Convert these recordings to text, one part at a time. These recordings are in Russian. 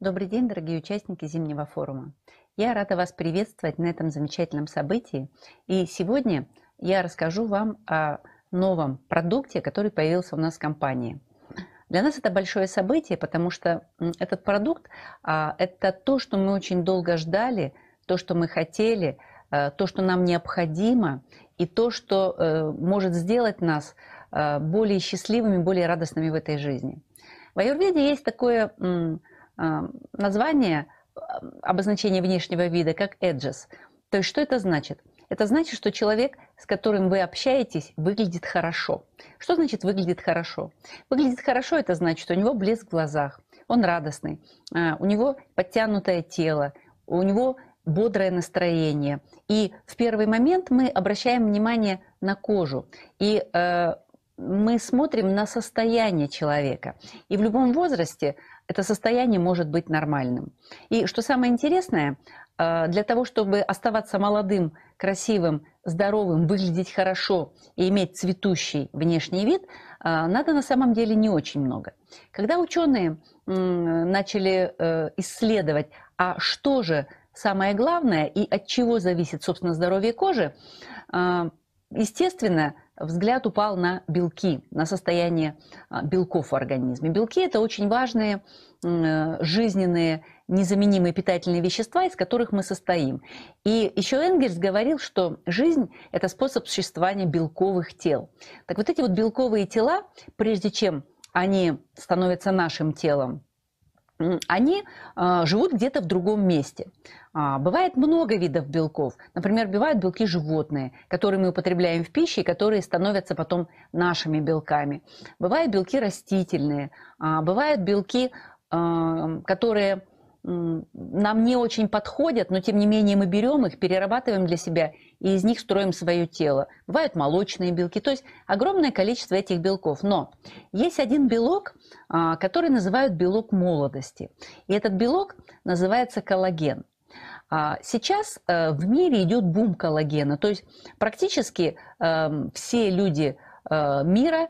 Добрый день, дорогие участники Зимнего форума. Я рада вас приветствовать на этом замечательном событии. И сегодня я расскажу вам о новом продукте, который появился у нас в компании. Для нас это большое событие, потому что этот продукт а, – это то, что мы очень долго ждали, то, что мы хотели, э, то, что нам необходимо, и то, что э, может сделать нас э, более счастливыми, более радостными в этой жизни. В аюрведе есть такое название, обозначение внешнего вида как edges. То есть что это значит? Это значит, что человек, с которым вы общаетесь, выглядит хорошо. Что значит выглядит хорошо? Выглядит хорошо это значит, что у него блеск в глазах, он радостный, а, у него подтянутое тело, у него бодрое настроение. И в первый момент мы обращаем внимание на кожу. И э, мы смотрим на состояние человека. И в любом возрасте это состояние может быть нормальным. И что самое интересное, э, для того, чтобы оставаться молодым, красивым, здоровым, выглядеть хорошо и иметь цветущий внешний вид, э, надо на самом деле не очень много. Когда ученые начали э, исследовать, а что же самое главное и от чего зависит, собственно, здоровье кожи, естественно, взгляд упал на белки, на состояние а, белков в организме. Белки – это очень важные э, жизненные незаменимые питательные вещества, из которых мы состоим. И еще Энгельс говорил, что жизнь – это способ существования белковых тел. Так вот эти вот белковые тела, прежде чем они становятся нашим телом, они а, живут где-то в другом месте. А, бывает много видов белков. Например, бывают белки животные, которые мы употребляем в пище и которые становятся потом нашими белками. Бывают белки растительные, а, бывают белки, которые нам не очень подходят, но тем не менее мы берем их, перерабатываем для себя и из них строим свое тело. Бывают молочные белки, то есть огромное количество этих белков. Но есть один белок, а, который называют белок молодости. И этот белок называется коллаген. А, сейчас э, в мире идет бум коллагена, то есть практически эм, все люди э, мира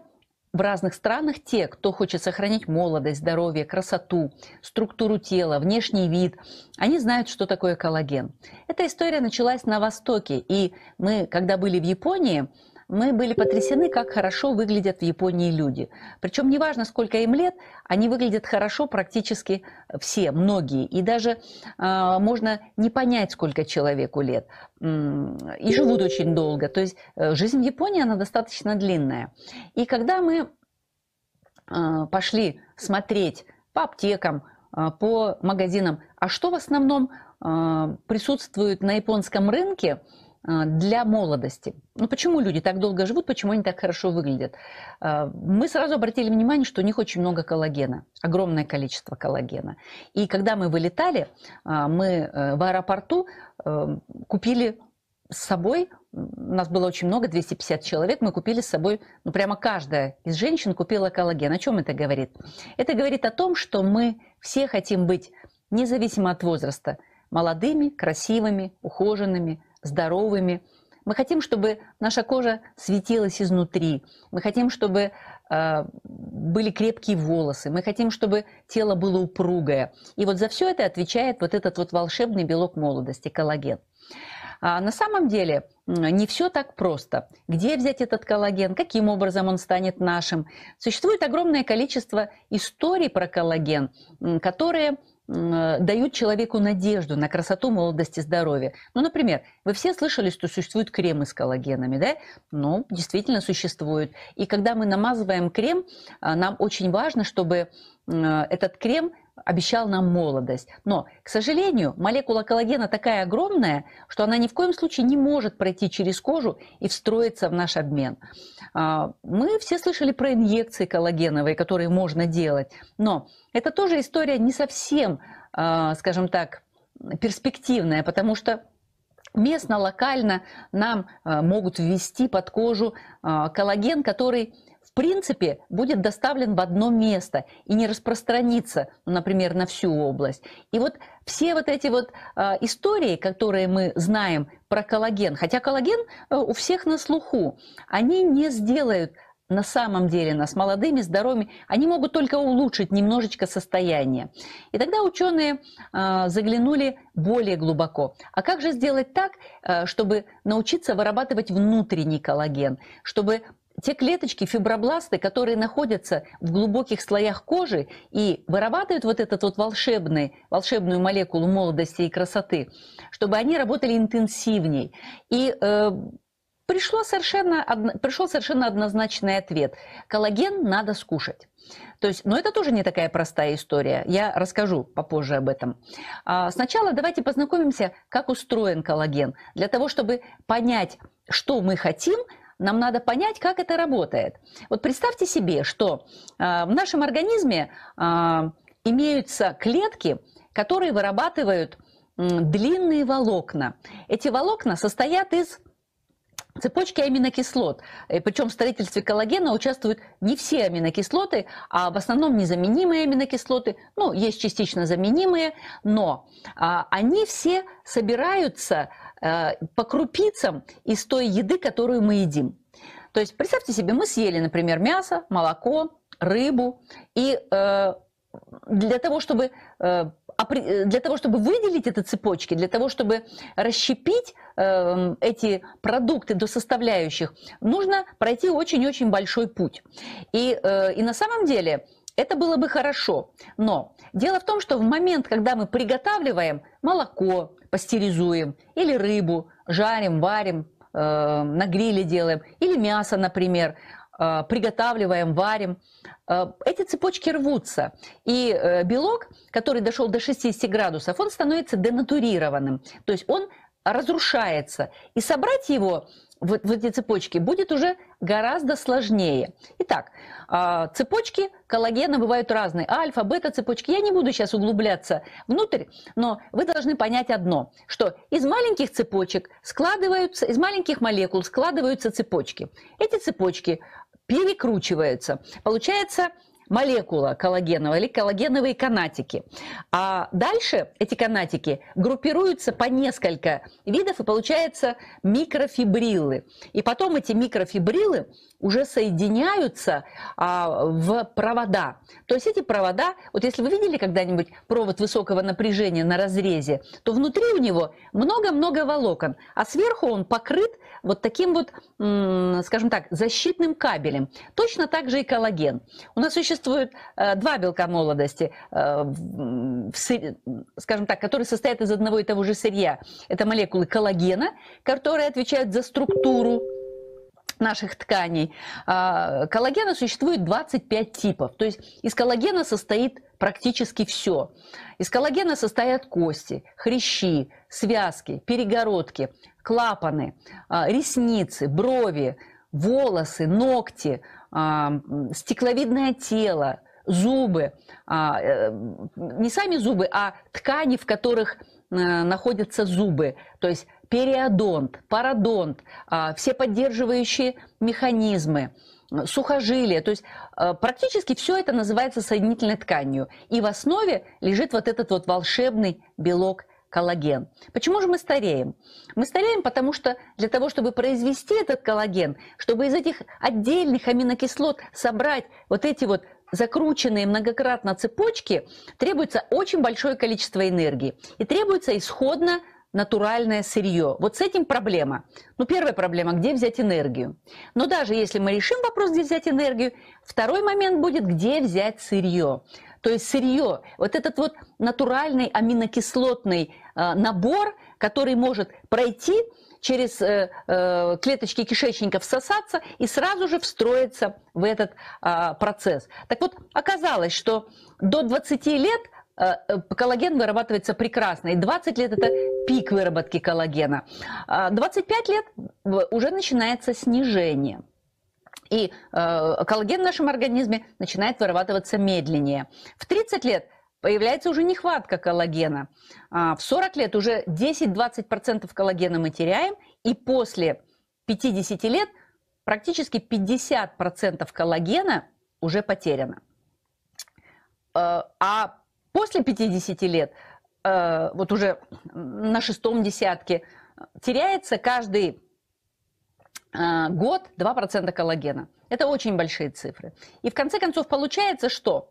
в разных странах те, кто хочет сохранить молодость, здоровье, красоту, структуру тела, внешний вид, они знают, что такое коллаген. Эта история началась на Востоке, и мы, когда были в Японии, мы были потрясены, как хорошо выглядят в Японии люди. Причем неважно, сколько им лет, они выглядят хорошо практически все, многие. И даже э, можно не понять, сколько человеку лет. И живут очень долго. То есть э, жизнь в Японии, она достаточно длинная. И когда мы э, пошли смотреть по аптекам, а, по магазинам, а что в основном присутствует на японском рынке – а, для молодости. Ну, почему люди так долго живут, почему они так хорошо выглядят? А, мы сразу обратили внимание, что у них очень много коллагена, огромное количество коллагена. И когда мы вылетали, а, мы э, в аэропорту э, купили с собой, у нас было очень много, 250 человек, мы купили с собой, ну прямо каждая из женщин купила коллаген. О чем это говорит? Это говорит о том, что мы все хотим быть, независимо от возраста, молодыми, красивыми, ухоженными, здоровыми. Мы хотим, чтобы наша кожа светилась изнутри. Мы хотим, чтобы э, были крепкие волосы. Мы хотим, чтобы тело было упругое. И вот за все это отвечает вот этот вот волшебный белок молодости, коллаген. А на самом деле не все так просто. Где взять этот коллаген? Каким образом он станет нашим? Существует огромное количество историй про коллаген, которые Э, дают человеку надежду на красоту, молодость и здоровье. Ну, например, вы все слышали, что существуют кремы с коллагенами, да? Ну, действительно существуют. И когда мы намазываем крем, э, нам очень важно, чтобы э, этот крем обещал нам молодость. Но, к сожалению, молекула коллагена такая огромная, что она ни в коем случае не может пройти через кожу и встроиться в наш обмен. А, мы все слышали про инъекции коллагеновые, которые можно делать. Но это тоже история не совсем, а, скажем так, перспективная, потому что местно, локально нам а, могут ввести под кожу коллаген, который в принципе, будет доставлен в одно место и не распространится, ну, например, на всю область. И вот все вот эти вот э, истории, которые мы знаем про коллаген, хотя коллаген э, у всех на слуху, они не сделают на самом деле нас молодыми, здоровыми, они могут только улучшить немножечко состояние. И тогда ученые э, заглянули более глубоко. А как же сделать так, э, чтобы научиться вырабатывать внутренний коллаген, чтобы те клеточки, фибробласты, которые находятся в глубоких слоях кожи и вырабатывают вот этот вот волшебный, волшебную молекулу молодости и красоты, чтобы они работали интенсивней. И э, пришло совершенно, одно, пришел совершенно однозначный ответ. Коллаген надо скушать. То есть, но это тоже не такая простая история. Я расскажу попозже об этом. А сначала давайте познакомимся, как устроен коллаген, для того, чтобы понять, что мы хотим – нам надо понять, как это работает. Вот представьте себе, что а, в нашем организме а, имеются клетки, которые вырабатывают длинные волокна. Эти волокна состоят из цепочки аминокислот. Причем в строительстве коллагена участвуют не все аминокислоты, а в основном незаменимые аминокислоты. Ну, есть частично заменимые, но а, они все собираются Э, по крупицам из той еды, которую мы едим. То есть представьте себе, мы съели, например, мясо, молоко, рыбу, и э, для того, чтобы э, для того, чтобы выделить эти цепочки, для того, чтобы расщепить эти продукты до составляющих, нужно пройти очень-очень большой путь. И, и на самом деле это было бы хорошо. Но дело в том, что в момент, когда мы приготавливаем молоко, пастеризуем, или рыбу жарим, варим, э, на гриле делаем, или мясо, например, э, приготавливаем, варим. Э, эти цепочки рвутся, и э, белок, который дошел до 60 градусов, он становится денатурированным, то есть он разрушается, и собрать его вот в эти цепочки будет уже гораздо сложнее. Итак, а, цепочки коллагена бывают разные. Альфа, бета-цепочки. Я не буду сейчас углубляться внутрь, но вы должны понять одно, что из маленьких цепочек складываются, из маленьких молекул складываются цепочки. Эти цепочки перекручиваются. Получается молекула коллагеновая или коллагеновые канатики. А дальше эти канатики группируются по несколько видов и получается микрофибрилы. И потом эти микрофибрилы уже соединяются а, в провода. То есть эти провода, вот если вы видели когда-нибудь провод высокого напряжения на разрезе, то внутри у него много-много волокон, а сверху он покрыт вот таким вот, скажем так, защитным кабелем. Точно так же и коллаген. У нас существует э, два белка молодости, э, скажем так, которые состоят из одного и того же сырья. Это молекулы коллагена, которые отвечают за структуру наших тканей. А, коллагена существует 25 типов. То есть из коллагена состоит практически все. Из коллагена состоят кости, хрящи, связки, перегородки, клапаны, а, ресницы, брови, волосы, ногти, а, стекловидное тело, зубы, а, э, не сами зубы, а ткани, в которых э, находятся зубы, то есть периодонт, пародонт, все поддерживающие механизмы, сухожилия. То есть э, практически все это называется соединительной тканью. И в основе лежит вот этот вот волшебный белок коллаген. Почему же мы стареем? Мы стареем, потому что для того, чтобы произвести этот коллаген, чтобы из этих отдельных аминокислот собрать вот эти вот закрученные многократно цепочки, требуется очень большое количество энергии. И требуется исходно натуральное сырье. Вот с этим проблема. Ну, первая проблема, где взять энергию. Но даже если мы решим вопрос, где взять энергию, второй момент будет, где взять сырье то есть сырье. Вот этот вот натуральный аминокислотный а, набор, который может пройти через э, э, клеточки кишечника всосаться и сразу же встроиться в этот а, процесс. Так вот, оказалось, что до 20 лет э, коллаген вырабатывается прекрасно. И 20 лет это пик выработки коллагена. 25 а, лет уже начинается снижение. И э, коллаген в нашем организме начинает вырабатываться медленнее. В 30 лет появляется уже нехватка коллагена. А в 40 лет уже 10-20% коллагена мы теряем, и после 50 лет практически 50% коллагена уже потеряно. Э, а после 50 лет, э, вот уже на шестом десятке, э, теряется каждый а, год 2% коллагена. Это очень большие цифры. И в конце концов получается, что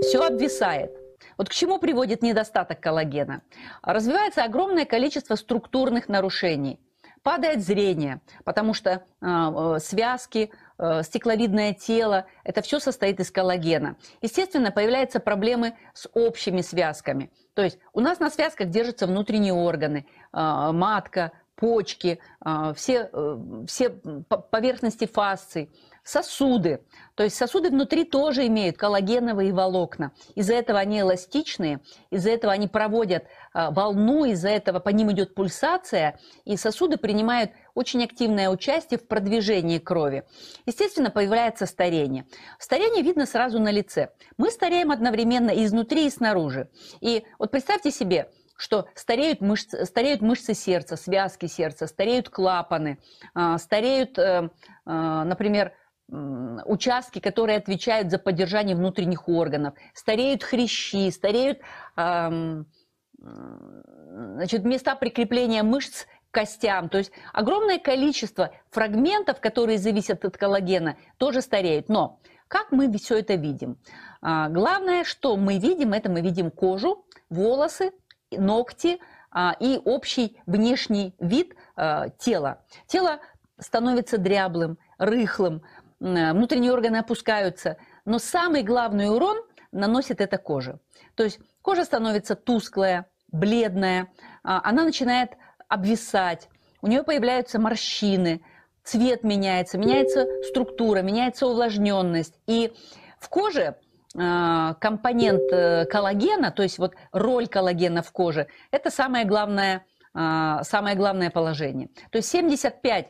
все обвисает. Вот к чему приводит недостаток коллагена? Развивается огромное количество структурных нарушений. Падает зрение, потому что а, э, связки, э, стекловидное тело, это все состоит из коллагена. Естественно, появляются проблемы с общими связками. То есть у нас на связках держатся внутренние органы, э, матка, почки, а, все, э, все поверхности фасций, сосуды. То есть сосуды внутри тоже имеют коллагеновые волокна. Из-за этого они эластичные, из-за этого они проводят а, волну, из-за этого по ним идет пульсация, и сосуды принимают очень активное участие в продвижении крови. Естественно, появляется старение. Старение видно сразу на лице. Мы стареем одновременно и изнутри, и снаружи. И вот представьте себе, что стареют мышцы, стареют мышцы сердца, связки сердца, стареют клапаны, а, стареют, э, э, например, участки, которые отвечают за поддержание внутренних органов, стареют хрящи, стареют значит, места прикрепления мышц к костям. То есть огромное количество фрагментов, которые зависят от коллагена, тоже стареют. Но как мы все это видим? А, главное, что мы видим, это мы видим кожу, волосы, ногти а, и общий внешний вид а, тела. Тело становится дряблым, рыхлым, э, внутренние органы опускаются, но самый главный урон наносит это кожа. То есть кожа становится тусклая, бледная, а, она начинает обвисать, у нее появляются морщины, цвет меняется, меняется структура, меняется увлажненность. И в коже а, компонент э, коллагена, то есть вот роль коллагена в коже, это самое главное, а, самое главное положение. То есть 75%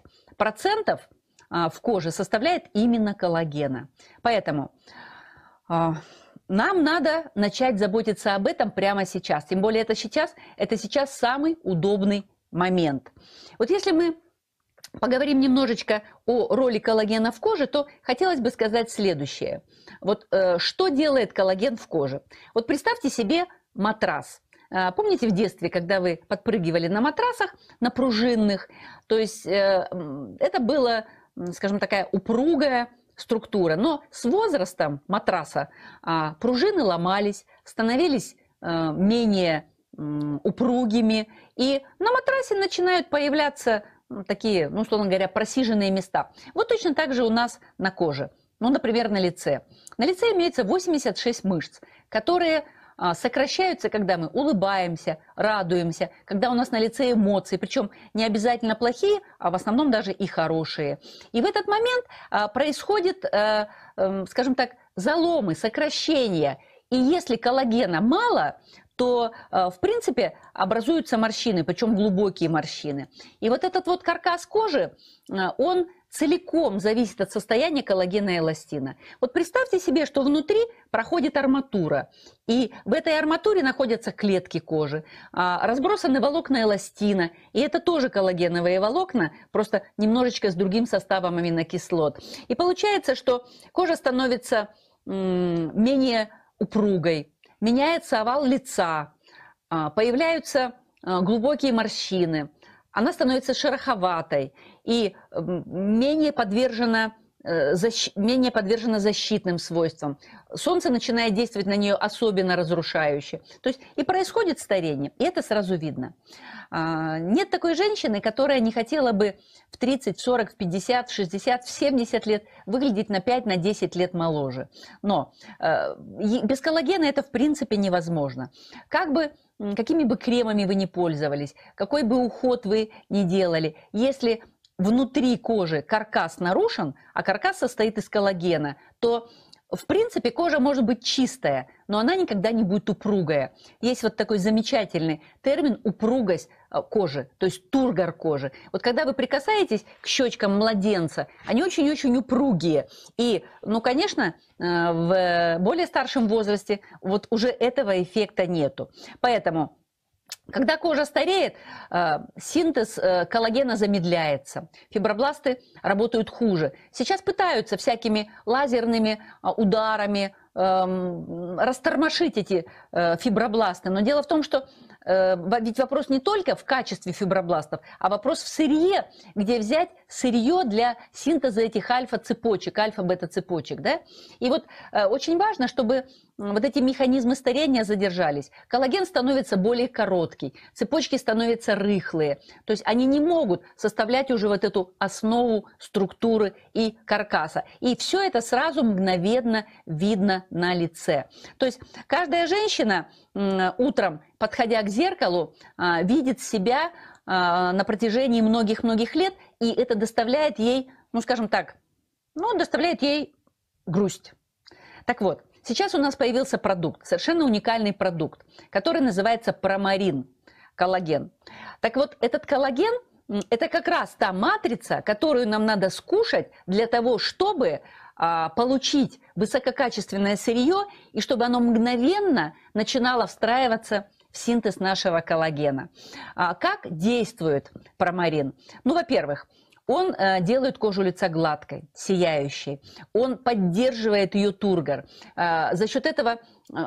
а, в коже составляет именно коллагена. Поэтому нам надо начать заботиться об этом прямо сейчас. Тем более это сейчас, это сейчас самый удобный момент. Вот если мы поговорим немножечко о роли коллагена в коже, то хотелось бы сказать следующее. Вот э, что делает коллаген в коже? Вот представьте себе матрас. Э, помните в детстве, когда вы подпрыгивали на матрасах, на пружинных? То есть э, это было, скажем, такая упругая структура. Но с возрастом матраса э, пружины ломались, становились э, менее упругими. И на матрасе начинают появляться такие, ну, условно говоря, просиженные места. Вот точно так же у нас на коже. Ну, например, на лице. На лице имеется 86 мышц, которые а, сокращаются, когда мы улыбаемся, радуемся, когда у нас на лице эмоции, причем не обязательно плохие, а в основном даже и хорошие. И в этот момент а, происходит, э, эм, скажем так, заломы, сокращения. И если коллагена мало, то э, в принципе, образуются морщины, причем глубокие морщины. И вот этот вот каркас кожи, э, он целиком зависит от состояния коллагена и эластина. Вот представьте себе, что внутри проходит арматура, и в этой арматуре находятся клетки кожи, а, разбросаны волокна эластина, и это тоже коллагеновые волокна, просто немножечко с другим составом аминокислот. И получается, что кожа становится менее упругой, меняется овал лица, а, появляются а, глубокие морщины, она становится шероховатой и менее подвержена Э, защ... менее подвержена защитным свойствам. Солнце начинает действовать на нее особенно разрушающе. То есть и происходит старение, и это сразу видно. А, нет такой женщины, которая не хотела бы в 30, в 40, в 50, 60, 70 лет выглядеть на 5, на 10 лет моложе. Но э, без коллагена это в принципе невозможно. Как бы какими бы кремами вы не пользовались, какой бы уход вы не делали, если внутри кожи каркас нарушен, а каркас состоит из коллагена, то в принципе, кожа может быть чистая, но она никогда не будет упругая. Есть вот такой замечательный термин «упругость э, кожи», то есть тургор кожи. Вот когда вы прикасаетесь к щечкам младенца, они очень-очень упругие. И, ну, конечно, э, в более старшем возрасте вот уже этого эффекта нету. Поэтому когда кожа стареет, э, синтез э, коллагена замедляется, фибробласты работают хуже. Сейчас пытаются всякими лазерными а, ударами эм, растормошить эти э, фибробласты. Но дело в том, что ведь вопрос не только в качестве фибробластов, а вопрос в сырье, где взять сырье для синтеза этих альфа-цепочек, альфа-бета-цепочек. Да? И вот очень важно, чтобы вот эти механизмы старения задержались, коллаген становится более короткий, цепочки становятся рыхлые. То есть они не могут составлять уже вот эту основу структуры и каркаса. И все это сразу мгновенно видно на лице. То есть каждая женщина утром, подходя к зеркалу, а, видит себя а, на протяжении многих-многих лет, и это доставляет ей, ну скажем так, ну, доставляет ей грусть. Так вот, Сейчас у нас появился продукт, совершенно уникальный продукт, который называется промарин, коллаген. Так вот, этот коллаген – это как раз та матрица, которую нам надо скушать для того, чтобы а, получить высококачественное сырье и чтобы оно мгновенно начинало встраиваться в синтез нашего коллагена. А как действует промарин? Ну, во-первых, он э, делает кожу лица гладкой, сияющей. Он поддерживает ее тургор. Э, за счет этого э,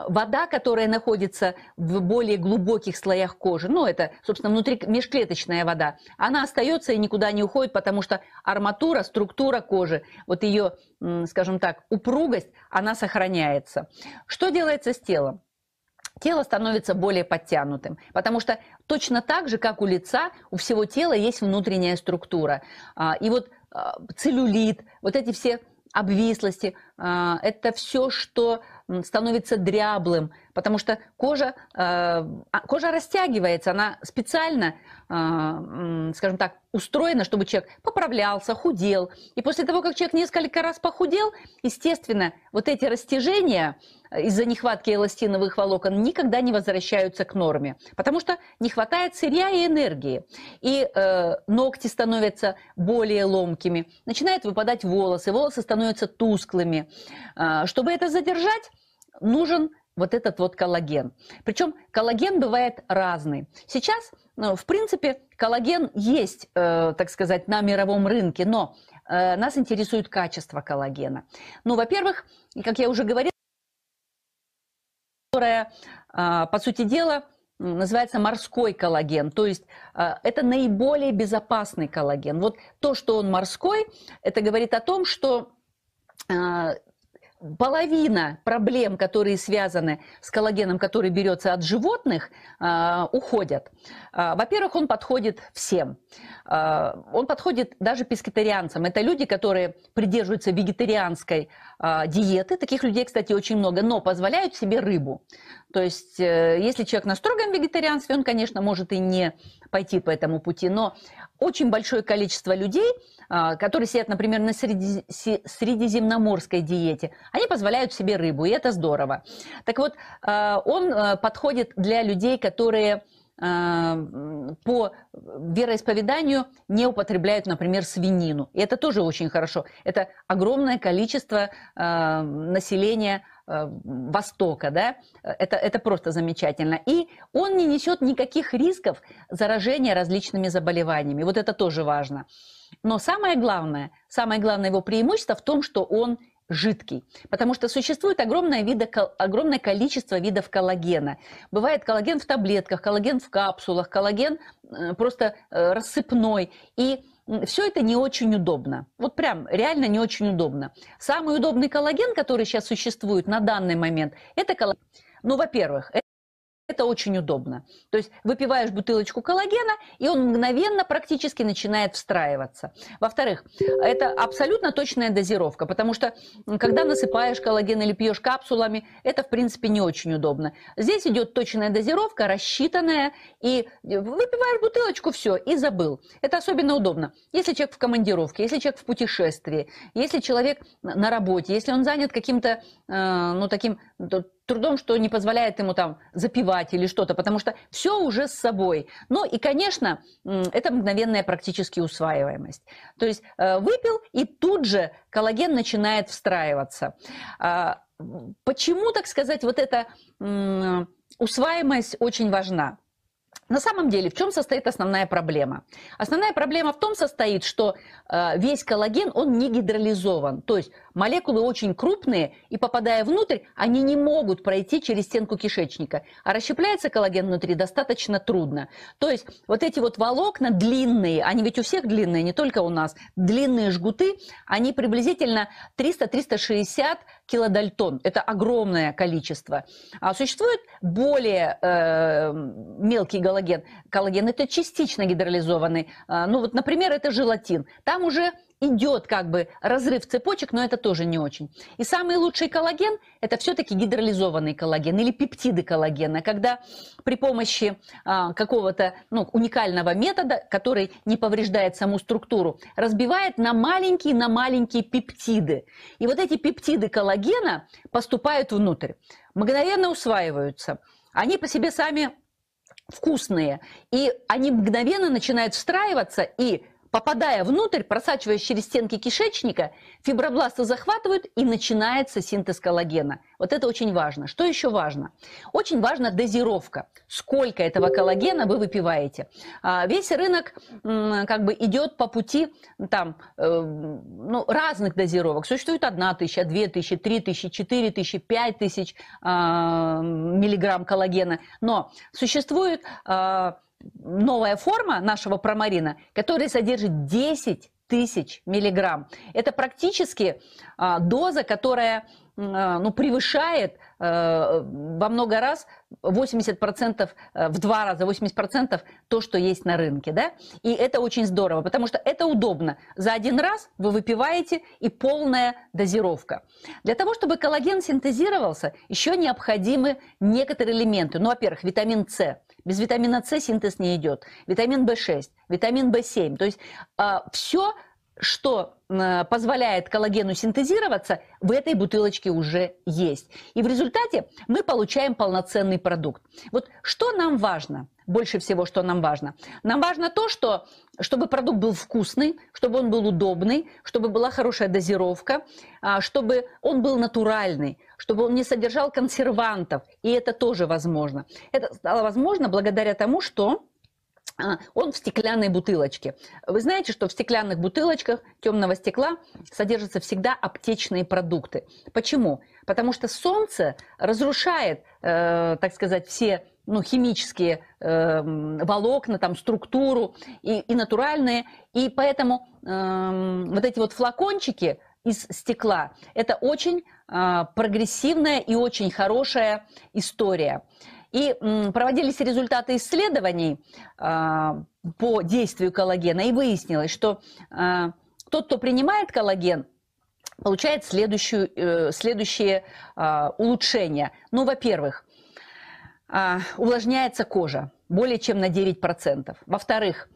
вода, которая находится в более глубоких слоях кожи, ну это, собственно, внутри межклеточная вода, она остается и никуда не уходит, потому что арматура, структура кожи, вот ее, скажем так, упругость, она сохраняется. Что делается с телом? тело становится более подтянутым, потому что Точно так же, как у лица, у всего тела есть внутренняя структура. А, и вот а, целлюлит, вот эти все обвислости, а, это все, что становится дряблым, потому что кожа, э, а, кожа растягивается, она специально, э, скажем так, устроена, чтобы человек поправлялся, худел. И после того, как человек несколько раз похудел, естественно, вот эти растяжения э, из-за нехватки эластиновых волокон никогда не возвращаются к норме, потому что не хватает сырья и энергии. И ногти становятся более ломкими, начинают выпадать волосы, волосы становятся тусклыми. чтобы это задержать, нужен вот этот вот коллаген. Причем коллаген бывает разный. Сейчас, ну, в принципе, коллаген есть, э, так сказать, на мировом рынке, но э, нас интересует качество коллагена. Ну, во-первых, как я уже говорила, которая, по сути дела, называется морской коллаген, то есть а, это наиболее безопасный коллаген. Вот то, что он морской, это говорит о том, что а, половина проблем, которые связаны с коллагеном, который берется от животных, а, уходят. А, во-первых, он подходит всем. А, он подходит даже пескетарианцам. Это люди, которые придерживаются вегетарианской а, диеты, таких людей, кстати, очень много, но позволяют себе рыбу. То есть, э, если человек на строгом вегетарианстве, он, конечно, может и не пойти по этому пути, но очень большое количество людей, а, которые сидят, например, на средиземноморской диете, они позволяют себе рыбу, и это здорово. Так вот, а, он э, подходит для людей, которые Э, по вероисповеданию не употребляют, например, свинину. И это тоже очень хорошо. Это огромное количество э, населения э, Востока, да, это, это просто замечательно. И он не несет никаких рисков заражения различными заболеваниями. Вот это тоже важно. Но самое главное, самое главное его преимущество в том, что он жидкий. Потому что существует огромное, вида, огромное количество видов коллагена. Бывает коллаген в таблетках, коллаген в капсулах, коллаген э, просто э, рассыпной. И все это не очень удобно. Вот прям реально не очень удобно. Самый удобный коллаген, который сейчас существует на данный момент, это коллаген. Ну, во-первых, это очень удобно. То есть выпиваешь бутылочку коллагена, и он мгновенно практически начинает встраиваться. Во-вторых, это абсолютно точная дозировка, потому что когда насыпаешь коллаген или пьешь капсулами, это в принципе не очень удобно. Здесь идет точная дозировка, рассчитанная, и э, выпиваешь бутылочку, все, и забыл. Это особенно удобно. Если человек в командировке, если человек в путешествии, если человек на работе, если он занят каким-то, э, ну, таким трудом, что не позволяет ему там запивать или что-то, потому что все уже с собой. Ну и, конечно, это мгновенная практически усваиваемость. То есть э, выпил, и тут же коллаген начинает встраиваться. А, почему, так сказать, вот эта усваиваемость очень важна? На самом деле, в чем состоит основная проблема? Основная проблема в том состоит, что э, весь коллаген, он не гидролизован. То есть Молекулы очень крупные, и попадая внутрь, они не могут пройти через стенку кишечника. А расщепляется коллаген внутри достаточно трудно. То есть вот эти вот волокна длинные, они ведь у всех длинные, не только у нас, длинные жгуты, они приблизительно 300-360 килодальтон. Это огромное количество. А существует более э, мелкий коллаген. Коллаген это частично гидролизованный. А, ну вот, например, это желатин. Там уже идет как бы разрыв цепочек, но это тоже не очень. И самый лучший коллаген – это все-таки гидролизованный коллаген или пептиды коллагена, когда при помощи а, какого-то ну, уникального метода, который не повреждает саму структуру, разбивает на маленькие, на маленькие пептиды. И вот эти пептиды коллагена поступают внутрь, мгновенно усваиваются. Они по себе сами вкусные, и они мгновенно начинают встраиваться, и Попадая внутрь, просачиваясь через стенки кишечника, фибробласты захватывают и начинается синтез коллагена. Вот это очень важно. Что еще важно? Очень важна дозировка. Сколько этого коллагена вы выпиваете? А, весь рынок как бы идет по пути там, э, ну, разных дозировок. Существует 1 тысяча, 2 тысячи, 3 тысячи, 4 тысячи, 5 тысяч а, миллиграмм коллагена. Но существует а, новая форма нашего промарина, которая содержит 10 тысяч миллиграмм. Это практически а, доза, которая а, ну, превышает а, во много раз 80%, э, в два раза 80% то, что есть на рынке. Да? И это очень здорово, потому что это удобно. За один раз вы выпиваете и полная дозировка. Для того, чтобы коллаген синтезировался, еще необходимы некоторые элементы. Ну, во-первых, витамин С. Без витамина С синтез не идет. Витамин В6, витамин В7. То есть э, а, все что э, позволяет коллагену синтезироваться, в этой бутылочке уже есть. И в результате мы получаем полноценный продукт. Вот что нам важно? Больше всего, что нам важно. Нам важно то, что, чтобы продукт был вкусный, чтобы он был удобный, чтобы была хорошая дозировка, а, чтобы он был натуральный, чтобы он не содержал консервантов. И это тоже возможно. Это стало возможно благодаря тому, что а, он в стеклянной бутылочке. Вы знаете, что в стеклянных бутылочках темного стекла содержатся всегда аптечные продукты. Почему? Потому что солнце разрушает, э, так сказать, все ну, химические э, волокна, там, структуру и, и натуральные. И поэтому э, вот эти вот флакончики из стекла – это очень э, прогрессивная и очень хорошая история. И проводились результаты исследований а, по действию коллагена, и выяснилось, что а, тот, кто принимает коллаген, получает следующую, э, следующие а, улучшения. Ну, во-первых, увлажняется кожа более чем на 9%. Во-вторых,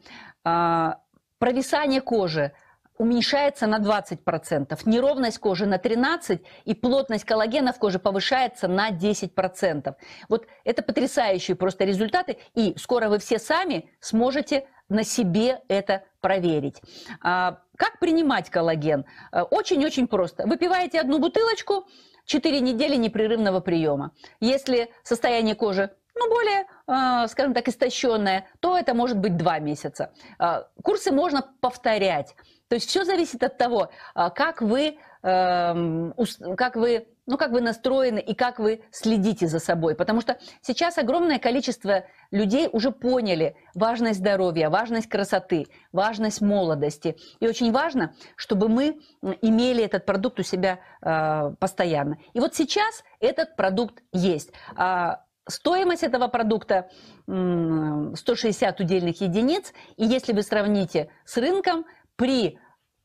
провисание кожи – уменьшается на 20%, неровность кожи на 13% и плотность коллагена в коже повышается на 10%. Вот это потрясающие просто результаты, и скоро вы все сами сможете на себе это проверить. А, как принимать коллаген? А, очень-очень просто. Выпиваете одну бутылочку, 4 недели непрерывного приема. Если состояние кожи ну, более, а, скажем так, истощенное, то это может быть 2 месяца. А, курсы можно повторять. То есть все зависит от того, а, как вы, эм, как вы ну, как вы настроены и как вы следите за собой. Потому что сейчас огромное количество людей уже поняли важность здоровья, важность красоты, важность молодости. И очень важно, чтобы мы имели этот продукт у себя а, постоянно. И вот сейчас этот продукт есть. А, стоимость этого продукта 160 удельных единиц. И если вы сравните с рынком, при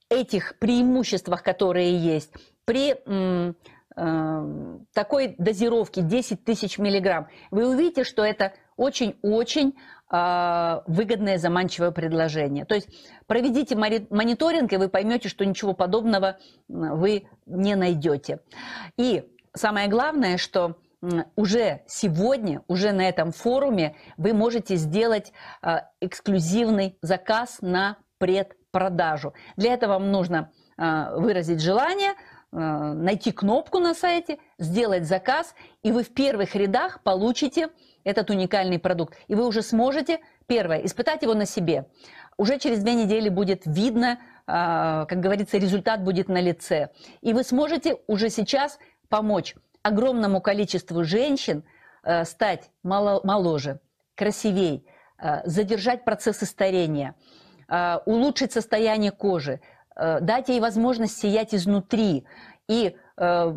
этих преимуществах, которые есть, при э, такой дозировке 10 тысяч миллиграмм, вы увидите, что это очень-очень э, выгодное заманчивое предложение. То есть проведите мониторинг, и вы поймете, что ничего подобного вы не найдете. И самое главное, что уже сегодня, уже на этом форуме вы можете сделать а, эксклюзивный заказ на пред продажу. Для этого вам нужно а, выразить желание, а, найти кнопку на сайте, сделать заказ, и вы в первых рядах получите этот уникальный продукт. И вы уже сможете, первое, испытать его на себе. Уже через две недели будет видно, а, как говорится, результат будет на лице. И вы сможете уже сейчас помочь огромному количеству женщин стать моложе, красивей, задержать процессы старения – Э, улучшить состояние кожи, э, дать ей возможность сиять изнутри. И э,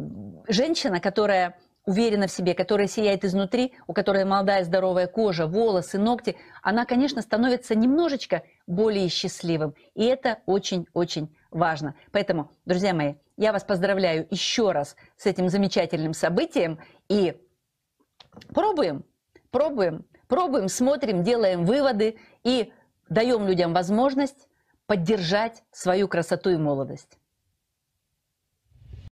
женщина, которая уверена в себе, которая сияет изнутри, у которой молодая здоровая кожа, волосы, ногти, она, конечно, становится немножечко более счастливым. И это очень-очень важно. Поэтому, друзья мои, я вас поздравляю еще раз с этим замечательным событием и пробуем, пробуем, пробуем, смотрим, делаем выводы и даем людям возможность поддержать свою красоту и молодость.